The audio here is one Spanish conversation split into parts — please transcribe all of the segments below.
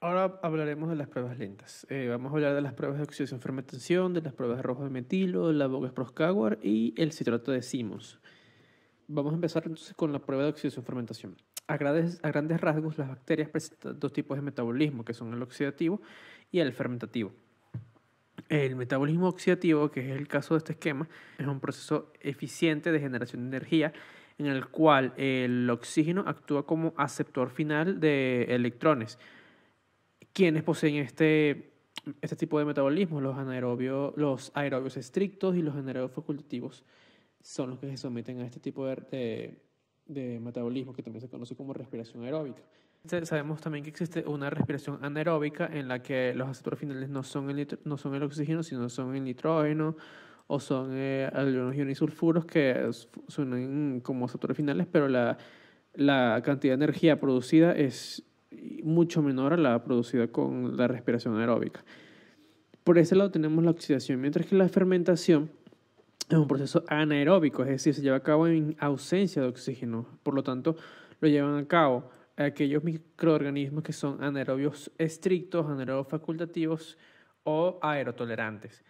Ahora hablaremos de las pruebas lentas. Eh, vamos a hablar de las pruebas de oxidación-fermentación, de las pruebas de rojo de metilo, la Bogues-Proskauer y el citrato de Simons. Vamos a empezar entonces con la prueba de oxidación-fermentación. a grandes, rasgos, las bacterias presentan dos tipos de metabolismo, que son el oxidativo y el fermentativo. El metabolismo oxidativo, que es el caso de este esquema, es un proceso eficiente de generación de energía en el cual el oxígeno actúa como aceptor final de electrones quienes poseen este, este tipo de metabolismo, los anaerobios, los aerobios estrictos y los anaerobios facultativos, son los que se someten a este tipo de, de, metabolismo que también se conoce como respiración aeróbica. Sabemos también que existe una respiración anaeróbica en la que los aceptores finales no son el, no son el oxígeno, sino son el nitrógeno o son eh, y sulfuros que suenan como aceptores finales, pero la, la cantidad de energía producida es mucho menor a la producida con la respiración aeróbica. Por ese lado tenemos la oxidación, mientras que la fermentación es un proceso anaeróbico, es decir, se lleva a cabo en ausencia de oxígeno, por lo tanto lo llevan a cabo aquellos microorganismos que son anaerobios estrictos, anaerobios facultativos o aerotolerantes.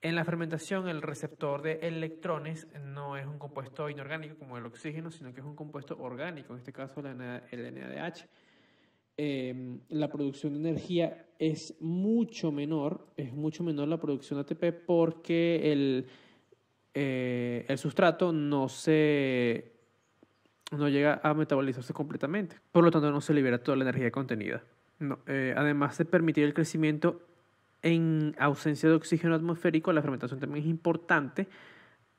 En la fermentación, el receptor de electrones no es un compuesto inorgánico como el oxígeno, sino que es un compuesto orgánico, en este caso el NADH. Em, la producción de energía es mucho menor, es mucho menor la producción de ATP porque el, eh, el sustrato no se no llega a metabolizarse completamente, por lo tanto no se libera toda la energía contenida. No, eh, además de permitir el crecimiento en ausencia de oxígeno atmosférico, la fermentación también es importante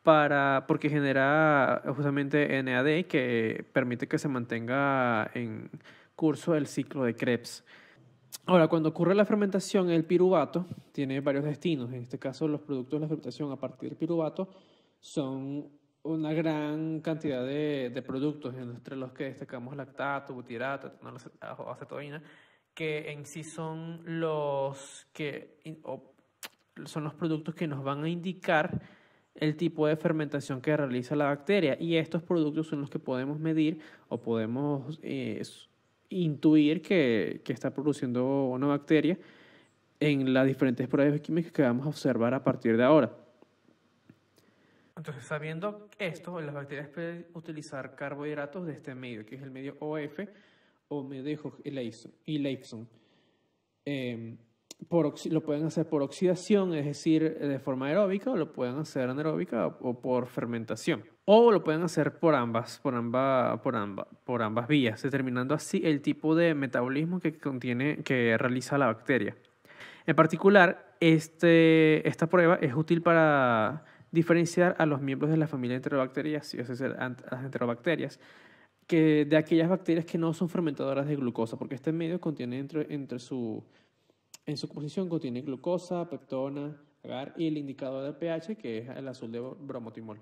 para, porque genera eh, justamente NAD que permite que se mantenga en, curso del ciclo de Krebs. Ahora, cuando ocurre la fermentación, el piruvato tiene varios destinos. En este caso, los productos de la fermentación a partir del piruvato son una gran cantidad de, productos, entre los que destacamos lactato, butirato, acetoína, que en sí son los, que, son los productos que nos van a indicar el tipo de fermentación que realiza la bacteria. Y estos productos son los que podemos medir o podemos... Eh, intuir que, está produciendo una bacteria en las diferentes pruebas químicas que vamos a observar a partir de ahora. Entonces, sabiendo esto, las bacterias pueden utilizar carbohidratos de este medio, que es el medio OF o medio de y lo pueden hacer por oxidación, es decir, de forma aeróbica, o lo pueden hacer anaeróbica o por fermentación. O lo pueden hacer por ambas, por, por, ambas, vías, determinando así el tipo de metabolismo que, contiene, que realiza la bacteria. En particular, este, esta prueba es útil para diferenciar a los miembros de la familia enterobacterias, es decir, las enterobacterias, de aquellas bacterias que no son fermentadoras de glucosa, porque este medio contiene entre, entre su en su composición contiene glucosa, peptona, agar y el indicador de pH, que es el azul de bromotimol.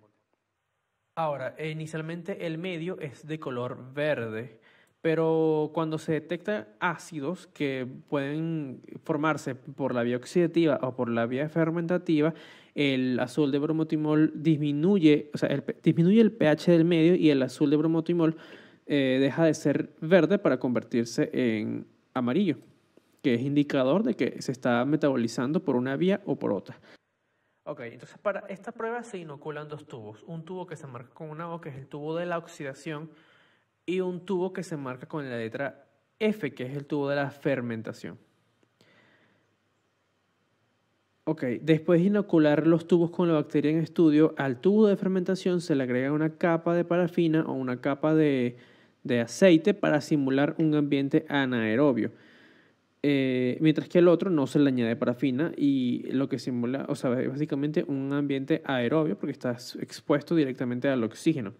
Ahora, eh, inicialmente el medio es de color verde, pero cuando se detectan ácidos que pueden formarse por la vía oxidativa o por la vía fermentativa, el azul de bromotimol disminuye, o sea, el, disminuye el pH del medio y el azul de bromotimol eh, deja de ser verde para convertirse en amarillo que es indicador de que se está metabolizando por una vía o por otra. Ok, entonces para esta prueba se inoculan dos tubos. Un tubo que se marca con una O, que es el tubo de la oxidación, y un tubo que se marca con la letra F, que es el tubo de la fermentación. Ok, después de inocular los tubos con la bacteria en estudio, al tubo de fermentación se le agrega una capa de parafina o una capa de, de aceite para simular un ambiente anaerobio. Eh, mientras que el otro no se le añade parafina y lo que simula, o sea, es básicamente un ambiente aerobio porque está expuesto directamente al oxígeno.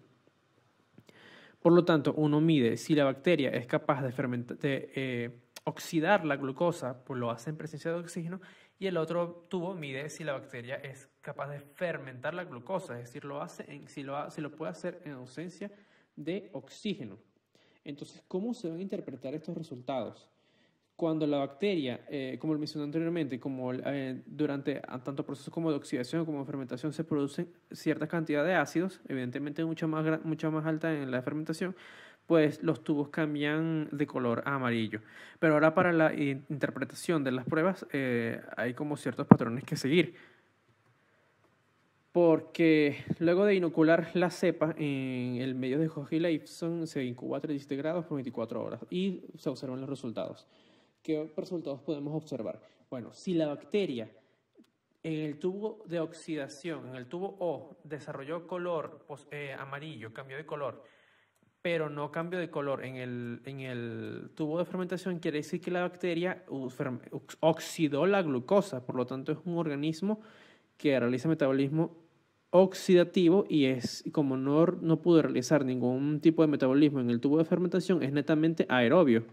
Por lo tanto, uno mide si la bacteria es capaz de, eh, oxidar la glucosa, pues lo hace en presencia de oxígeno, y el otro tubo mide si la bacteria es capaz de fermentar la glucosa, es decir, lo hace si lo puede hacer en ausencia de oxígeno. Entonces, ¿cómo se van a interpretar estos resultados? cuando la bacteria, eh, como lo mencioné anteriormente, como eh, durante tanto procesos como de oxidación como de fermentación se producen cierta cantidad de ácidos, evidentemente mucha más, alta en la fermentación, pues los tubos cambian de color a amarillo. Pero ahora para la interpretación de las pruebas eh, hay como ciertos patrones que seguir. Porque luego de inocular la cepa en el medio de Jorge Leifson se incuba a 37 grados por 24 horas y se observan los resultados. ¿Qué resultados podemos observar? Bueno, si la bacteria en el tubo de oxidación, en el tubo O, desarrolló color pues, eh, amarillo, cambió de color, pero no cambió de color en el, en el tubo de fermentación, quiere decir que la bacteria oxidó la glucosa, por lo tanto es un organismo que realiza metabolismo oxidativo y es como no, no pudo realizar ningún tipo de metabolismo en el tubo de fermentación, es netamente aerobio.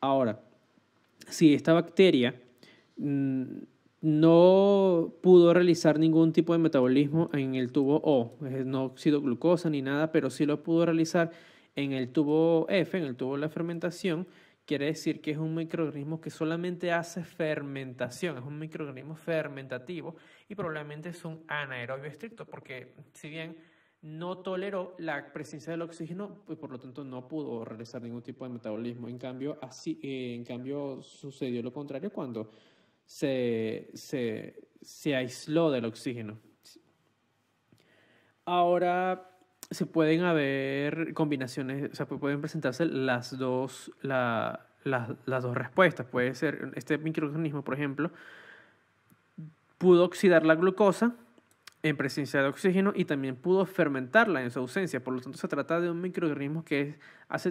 Ahora, si esta bacteria mm, no pudo realizar ningún tipo de metabolismo en el tubo O, no óxido glucosa ni nada, pero sí lo pudo realizar en el tubo F, en el tubo de la fermentación, quiere decir que es un microorganismo que solamente hace fermentación, es un microorganismo fermentativo y probablemente es un anaerobio estricto, porque si bien no toleró la presencia del oxígeno y pues, por lo tanto no pudo realizar ningún tipo de metabolismo. En cambio, así, eh, en cambio sucedió lo contrario cuando se, aisló del oxígeno. Ahora se pueden haber combinaciones, o sea, pueden presentarse las dos, las, las dos respuestas. Puede ser, este microorganismo, por ejemplo, pudo oxidar la glucosa en presencia de oxígeno y también pudo fermentarla en su ausencia. Por lo tanto, se trata de un microorganismo que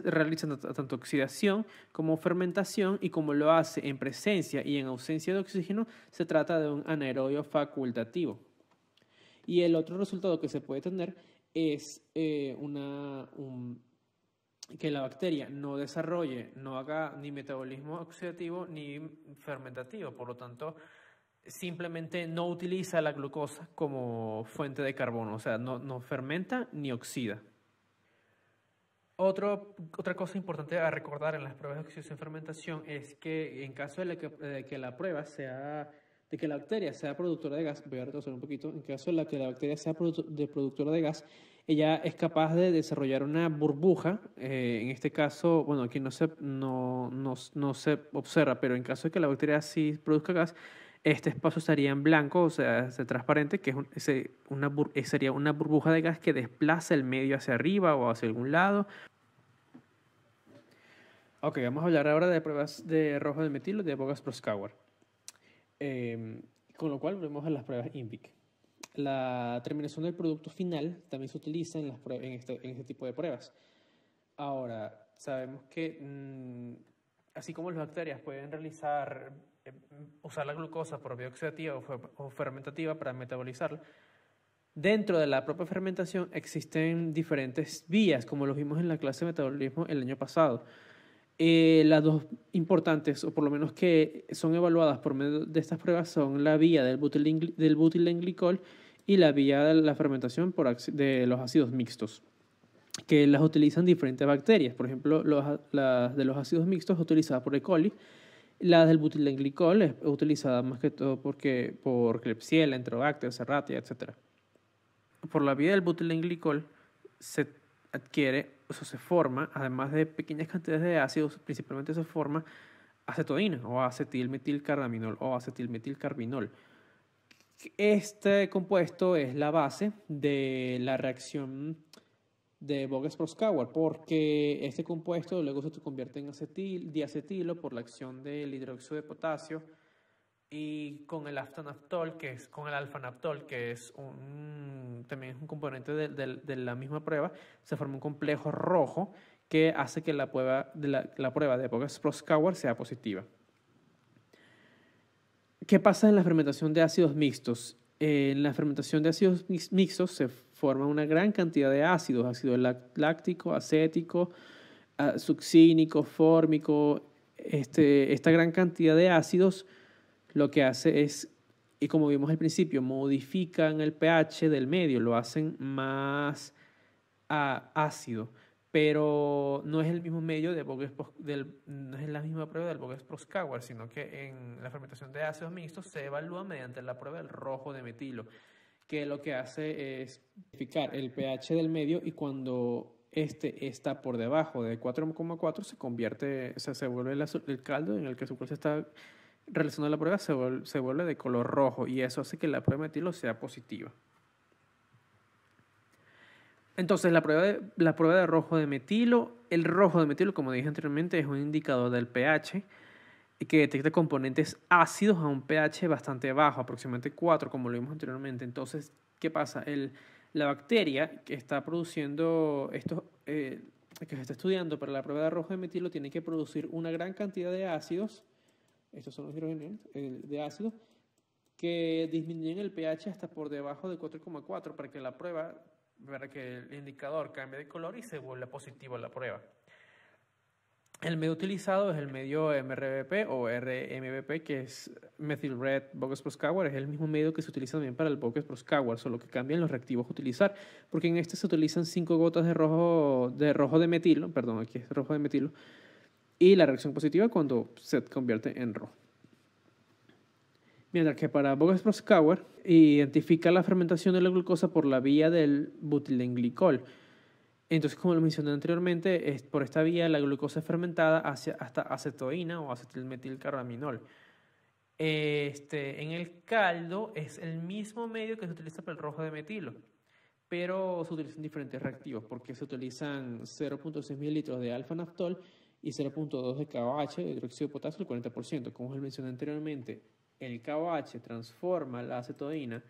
realiza tanto oxidación como fermentación y como lo hace en presencia y en ausencia de oxígeno, se trata de un anaerobio facultativo. Y el otro resultado que se puede tener es eh, que la bacteria no desarrolle, no haga ni metabolismo oxidativo ni fermentativo. Por lo tanto, simplemente no utiliza la glucosa como fuente de carbono, o sea, no, fermenta ni oxida. otra cosa importante a recordar en las pruebas de y fermentación es que en caso de, que, la prueba sea, de que la bacteria sea productora de gas, voy a retroceder un poquito, en caso de que la bacteria sea productora de gas, ella es capaz de desarrollar una burbuja, eh, en este caso, bueno, aquí no se, no se observa, pero en caso de que la bacteria sí produzca gas, este espacio estaría en blanco, o sea, transparente, que es una, eh, sería una burbuja de gas que desplaza el medio hacia arriba o hacia algún lado. Ok, vamos a hablar ahora de pruebas de rojo de metilo de Bogas-Proskauer. Em, con lo cual volvemos a las pruebas INVIC. La terminación del producto final también se utiliza en, este, en, este, tipo de pruebas. Ahora, sabemos que mm, así como las bacterias pueden realizar eh, usar la glucosa por vía oxidativa o, fermentativa para metabolizarla. Dentro de la propia fermentación existen diferentes vías, como lo vimos en la clase de metabolismo el año pasado. Eh, las dos importantes, o por lo menos que son evaluadas por medio de estas pruebas, son la vía del, butil, del butilenglicol y la vía de la fermentación por, de los ácidos mixtos que las utilizan diferentes bacterias. Por ejemplo, las de los ácidos mixtos utilizadas por E. coli la del butilenglicol es utilizada más que todo porque, por Klebsiella, Enterobacter, Serratia, etc. Por la vía del butilenglicol se adquiere, o se forma, además de pequeñas cantidades de ácidos, principalmente se forma acetodina o acetilmetilcardaminol o acetilmetilcarbinol. Este compuesto es la base de la reacción de Bogues Proskauer, porque este compuesto luego se convierte en acetil, diacetilo por la acción del hidróxido de potasio y con el aftanaptol, que es con el alfanaptol, que es un, también es un componente de, la misma prueba, se forma un complejo rojo que hace que la prueba de, la, prueba de Bogues Proskauer sea positiva. ¿Qué pasa en la fermentación de ácidos mixtos? en la fermentación de ácidos mixtos se Forman una gran cantidad de ácidos, ácido láctico, acético, ah, succínico, fórmico, este, esta gran cantidad de ácidos lo que hace es, y como vimos al principio, modifican el pH del medio, lo hacen más ah, ácido, pero no es el mismo medio de del, no es la misma prueba del Bogues Proskauer, sino que en la fermentación de ácidos mixtos se evalúa mediante la prueba del rojo de metilo que lo que hace es verificar el pH del medio y cuando este está por debajo de 4,4 se convierte, se vuelve el, caldo en el que su se está realizando la prueba, se vuelve, de color rojo y eso hace que la prueba de metilo sea positiva. Entonces, la prueba, la prueba de rojo de metilo, el rojo de metilo, como dije anteriormente, es un indicador del pH que detecta componentes ácidos a un pH bastante bajo, aproximadamente 4, como lo vimos anteriormente. Entonces, ¿qué pasa? la bacteria que está produciendo estos, eh, que se está estudiando para la prueba de arrojo de metilo, tiene que producir una gran cantidad de ácidos, estos son los eh, de ácidos, que disminuyen el pH hasta por debajo de 4,4 para que la prueba, para que el indicador cambie de color y se vuelva positivo la prueba. El medio utilizado es el medio MRBP o RMBP, que es Methyl Red Bogus proskauer Es el mismo medio que se utiliza también para el Bogus proskauer solo que cambian los reactivos a utilizar, porque en este se utilizan 5 gotas de rojo de, metilo, perdón, aquí es rojo de metilo, y la reacción positiva cuando se convierte en rojo. Mientras que para Bogus proskauer identifica la fermentación de la glucosa por la vía del butilenglicol entonces, como lo mencioné anteriormente, por esta vía la glucosa es fermentada hasta acetoína o acetilmetilcarbaminol. Este, en el caldo es el mismo medio que se utiliza para el rojo de metilo, pero se utilizan diferentes reactivos porque se utilizan 0.6 mililitros de alfa-naftol y 0.2 de KOH, de hidróxido de potasio, el 40%. Como les mencioné anteriormente, el KOH transforma la acetoína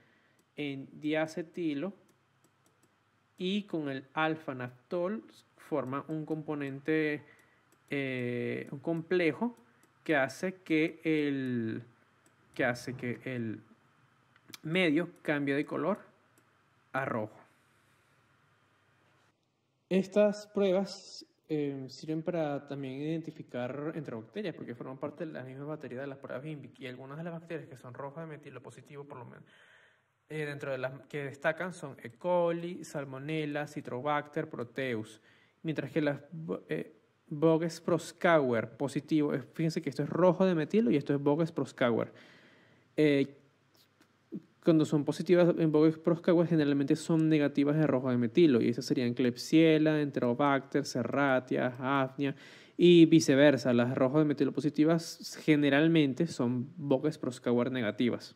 en diacetilo y con el alfa naftol forma un componente, eh, un complejo que hace que el, que hace que el medio cambie de color a rojo. Estas pruebas eh, sirven para también identificar entre bacterias, porque forman parte de la misma batería de las pruebas INVIC y algunas de las bacterias que son rojas de metilo positivo, por lo menos eh, dentro de las que destacan son E. coli, Salmonella, Citrobacter, Proteus, mientras que las eh, Bogues Proskauer eh, fíjense que esto es rojo de metilo y esto es Bogues Proskauer. Eh, cuando son positivas en Bogues Proskauer generalmente son negativas de rojo de metilo y esas serían Klebsiella, Enterobacter, Serratia, Afnia y viceversa. Las rojo de metilo positivas generalmente son Bogues Proskauer negativas.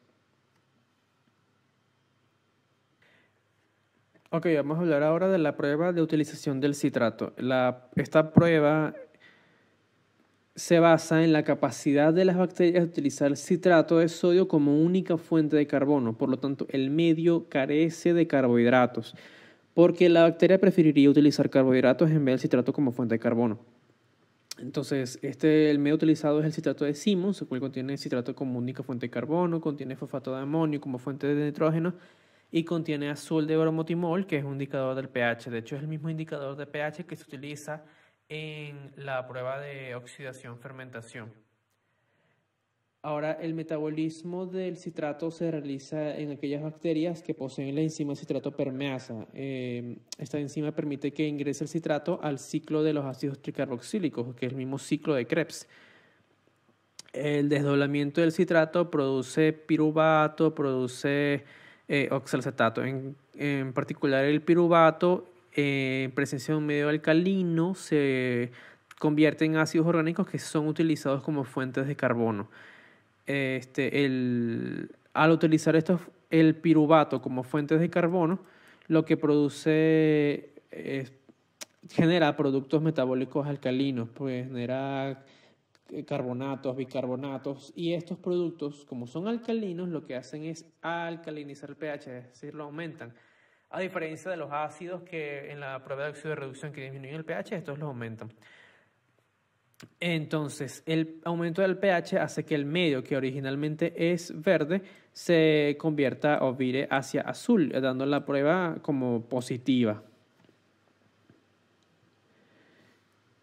Ok, vamos a hablar ahora de la prueba de utilización del citrato. esta prueba se basa en la capacidad de las bacterias de utilizar citrato de sodio como única fuente de carbono. Por lo tanto, el medio carece de carbohidratos, porque la bacteria preferiría utilizar carbohidratos en vez del citrato como fuente de carbono. Entonces, este, el medio utilizado es el citrato de Simmons, el cual contiene citrato como única fuente de carbono, contiene fosfato de amonio como fuente de nitrógeno y contiene azul de bromotimol, que es un indicador del pH. De hecho, es el mismo indicador de pH que se utiliza en la prueba de oxidación-fermentación. Ahora, el metabolismo del citrato se realiza en aquellas bacterias que poseen la enzima citrato permeasa. Em, esta enzima permite que ingrese el citrato al ciclo de los ácidos tricarboxílicos, que es el mismo ciclo de Krebs. El desdoblamiento del citrato produce piruvato, produce Oxalcetato, eh, oxalacetato. En, en, particular el piruvato, eh, en presencia de un medio alcalino, se convierte en ácidos orgánicos que son utilizados como fuentes de carbono. Este, el, al utilizar estos, el piruvato como fuentes de carbono, lo que produce es, genera productos metabólicos alcalinos, pues genera carbonatos, bicarbonatos y estos productos, como son alcalinos, lo que hacen es alcalinizar el pH, es decir, lo aumentan. A diferencia de los ácidos que en la prueba de óxido de reducción que disminuyen el pH, estos los aumentan. Entonces, el aumento del pH hace que el medio, que originalmente es verde, se convierta o vire hacia azul, dando la prueba como positiva.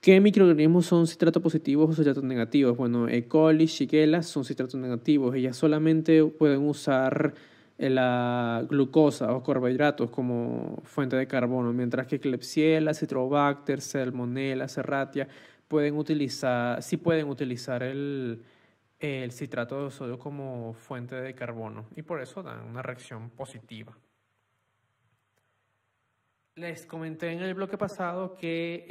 ¿Qué microorganismos son citrato positivos o citrato negativos? Bueno, E. coli, Shigella son citratos negativos. Ellas solamente pueden usar eh, la glucosa o carbohidratos como fuente de carbono, mientras que Klebsiella, Citrobacter, Salmonella, Serratia pueden utilizar, sí pueden utilizar el, el citrato de sodio como fuente de carbono y por eso dan una reacción positiva. Les comenté en el bloque pasado que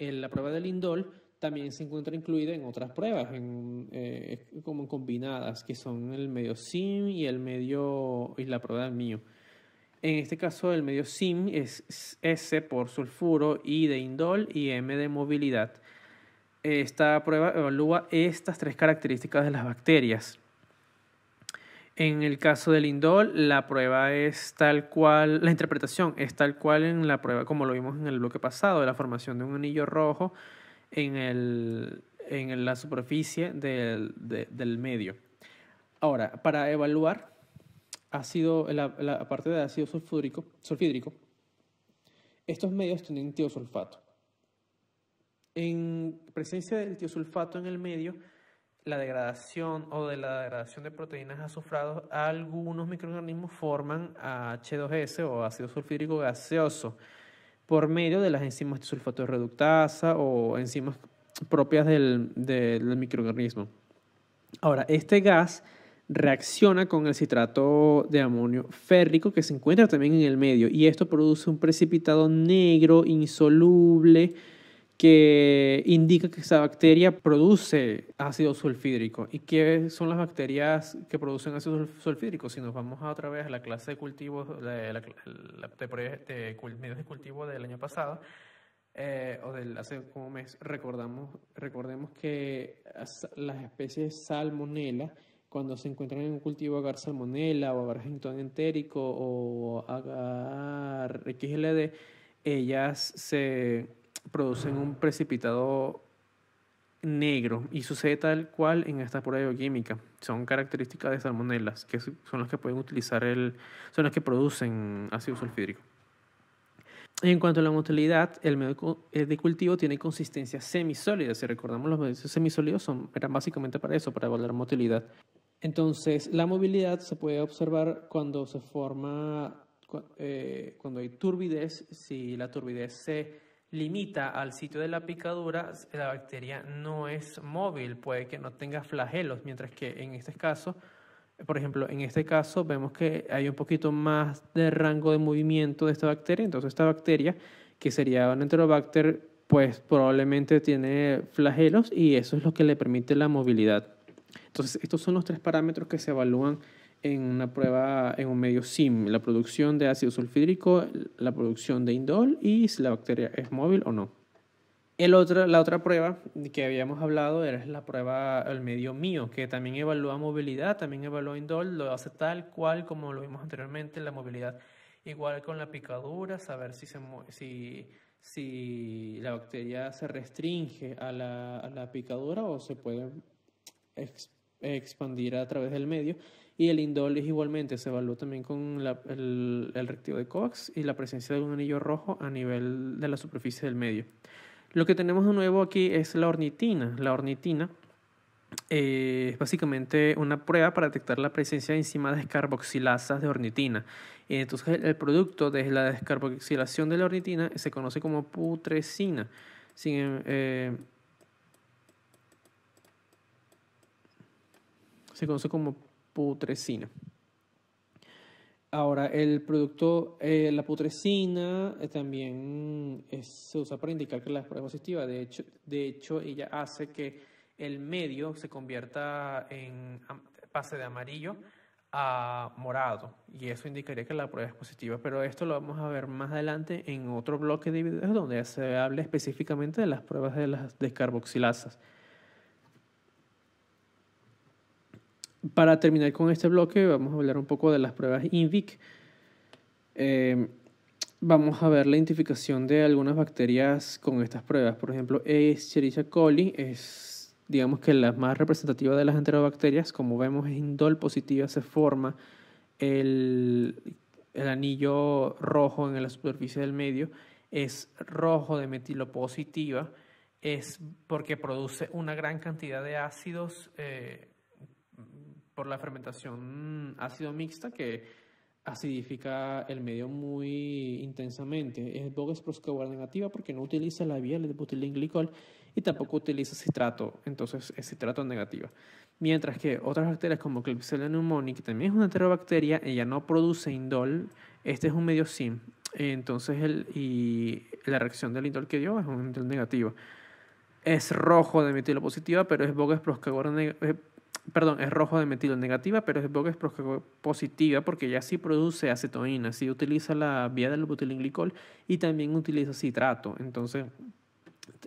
la prueba del Indol también se encuentra incluida en otras pruebas, en, eh, como combinadas, que son el medio SIM y el medio y la prueba del mío. En este caso, el medio SIM es S por sulfuro, I de indol y M de movilidad. Esta prueba evalúa estas tres características de las bacterias. En el caso del Indol, la prueba es tal cual, la interpretación es tal cual en la prueba, como lo vimos en el bloque pasado, de la formación de un anillo rojo en, la superficie del, medio. Ahora, para evaluar ácido, la, parte de ácido sulfúrico, sulfídrico, estos medios tienen tiosulfato. En presencia del tiosulfato en el medio, la degradación o de la degradación de proteínas azufradas, algunos microorganismos forman H2S o ácido sulfídrico gaseoso por medio de las enzimas de reductasa o enzimas propias del microorganismo. Ahora, este gas reacciona con el citrato de amonio férrico que se encuentra también en el medio y esto produce un precipitado negro insoluble que indica que esa bacteria produce ácido sulfídrico. ¿Y qué son las bacterias que producen ácido sulfídrico? Si nos vamos a otra vez a la clase de cultivos, de, de, este, medios de cultivo del año pasado, eh, o del hace como mes, recordamos, recordemos que las especies salmonella, cuando se encuentran en un cultivo agar salmonella o agar gentón entérico o agar XLD, ellas se producen un precipitado negro y sucede tal cual en esta prueba bioquímica. Son características de salmonelas, que son las que pueden utilizar el, son las que producen ácido sulfídrico. En cuanto a la motilidad, el medio de cultivo tiene consistencia semisólida. Si recordamos, los medios semisólidos son, eran básicamente para eso, para evaluar motilidad. Entonces, la movilidad se puede observar cuando se forma, eh, cuando hay turbidez, si la turbidez se limita al sitio de la picadura, la bacteria no es móvil, puede que no tenga flagelos, mientras que en este caso, por ejemplo, en este caso vemos que hay un poquito más de rango de movimiento de esta bacteria, entonces esta bacteria, que sería un enterobacter, pues probablemente tiene flagelos y eso es lo que le permite la movilidad. Entonces, estos son los tres parámetros que se evalúan en una prueba en un medio SIM, la producción de ácido sulfídrico, la producción de indol y si la bacteria es móvil o no. El otra la otra prueba que habíamos hablado era la prueba el medio mío, que también evalúa movilidad, también evalúa indol, lo hace tal cual como lo vimos anteriormente, la movilidad igual con la picadura, saber si, se, si, si la bacteria se restringe a la, a la picadura o se puede expandir a través del medio. Y el indolis igualmente se evaluó también con el, reactivo de Cox y la presencia de un anillo rojo a nivel de la superficie del medio. Lo que tenemos de nuevo aquí es la ornitina. La ornitina eh, es básicamente una prueba para detectar la presencia de enzimas descarboxilasas de ornitina. Y entonces el producto de la descarboxilación de la ornitina se conoce como putrescina. Sin, eh, se conoce como putrescina. Ahora, el producto, eh, la putrescina eh, también se usa para indicar que la prueba es positiva. De hecho, ella hace que el medio se convierta en pase de amarillo a morado. Y eso indicaría que la prueba es positiva. Pero esto lo vamos a ver más adelante en otro bloque de videos donde se habla específicamente de las pruebas de las descarboxilasas. para terminar con este bloque, vamos a hablar un poco de las pruebas INVIC. Eh, vamos a ver la identificación de algunas bacterias con estas pruebas. Por ejemplo, Escherichia coli es, digamos que la más representativa de las enterobacterias. Como vemos, es indol positiva, se forma el, anillo rojo en la superficie del medio. Es rojo de metilo positiva, es porque produce una gran cantidad de ácidos. Eh, por la fermentación ácido mixta que acidifica el medio muy intensamente. Es Bogues Proskauer negativa porque no utiliza la vía del glicol y tampoco utiliza citrato, entonces es citrato negativa. Mientras que otras bacterias como Klebsiella pneumoniae, que también es una enterobacteria, ella no produce indol, este es un medio sim, entonces el, y la reacción del indol que dio es un indol negativo. Es rojo de metilo positiva, pero es Bogues que negativa perdón, es rojo de metilo negativa, pero es es positiva porque ya sí produce acetoína, sí utiliza la vía del butilenglicol y también utiliza citrato, entonces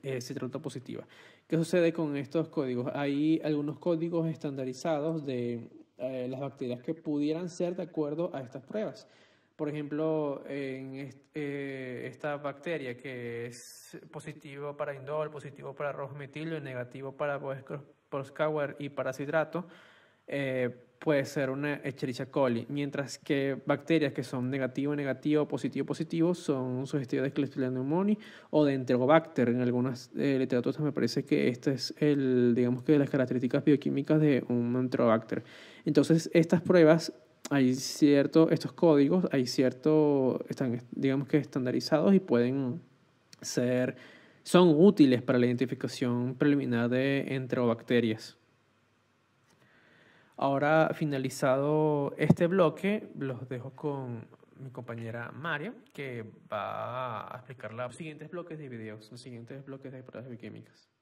eh, citrato positiva. ¿Qué sucede con estos códigos? Hay algunos códigos estandarizados de eh, las bacterias que pudieran ser de acuerdo a estas pruebas. Por ejemplo, en eh, esta bacteria que es positivo para indol, positivo para rojo metilo y negativo para Proskauer y parasidrato, eh, puede ser una Escherichia coli, mientras que bacterias que son negativo, negativo, positivo, positivo son sugestivas de Klebsiella pneumoniae o de Enterobacter. En algunas eh, me parece que esta es el, digamos que de las características bioquímicas de un Enterobacter. Entonces, estas pruebas hay cierto estos códigos, hay cierto están digamos que estandarizados y pueden ser son útiles para la identificación preliminar de enterobacterias. Ahora, finalizado este bloque, los dejo con mi compañera María, que va a explicar los siguientes bloques de videos, los siguientes bloques de pruebas bioquímicas.